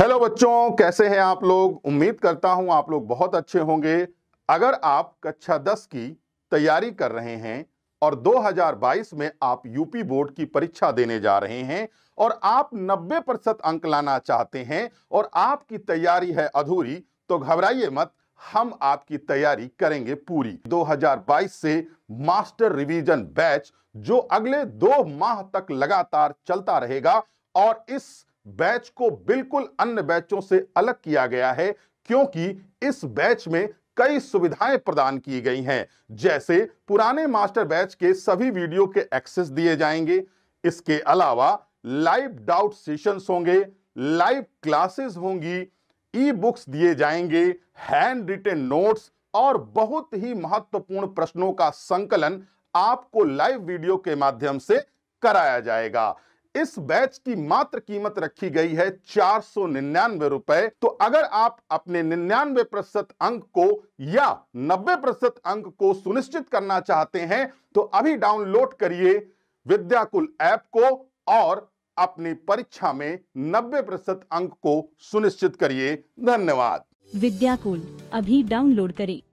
hello बच्चों कैसे हैं आप लोग उम्मीद करता हूं आप लोग बहुत अच्छे होंगे अगर आप कक्षा 10 की तैयारी कर रहे हैं और 2022 में आप यूपी बोर्ड की परीक्षा देने जा रहे हैं और आप 90 प्रतिशत अंक लाना चाहते हैं और आपकी तैयारी है अधूरी तो घबराइए मत हम आपकी तैयारी करेंगे पूरी 2022 से मास्टर रिवीजन बैच जो अगले दो माह तक लगातार चलता रहेगा और इस बैच को बिल्कुल अन्य बैचों से अलग किया गया है क्योंकि इस बैच में कई सुविधाएं प्रदान की गई हैं जैसे पुराने मास्टर बैच के सभी वीडियो के एक्सेस दिए जाएंगे इसके अलावा लाइव डाउट सेशंस होंगे लाइव क्लासेस होंगी ई बुक्स दिए जाएंगे हैंड रिटेन नोट्स और बहुत ही महत्वपूर्ण प्रश्नों का संकलन आपको लाइव वीडियो के माध्यम से कराया जाएगा इस बैच की मात्र कीमत रखी गई है चार सौ निन्यानवे रुपए तो अगर आप अपने निन्यानवे प्रतिशत अंक को या नब्बे प्रतिशत अंक को सुनिश्चित करना चाहते हैं तो अभी डाउनलोड करिए विद्याकुल ऐप को और अपनी परीक्षा में नब्बे प्रतिशत अंक को सुनिश्चित करिए धन्यवाद विद्याकुल अभी डाउनलोड करें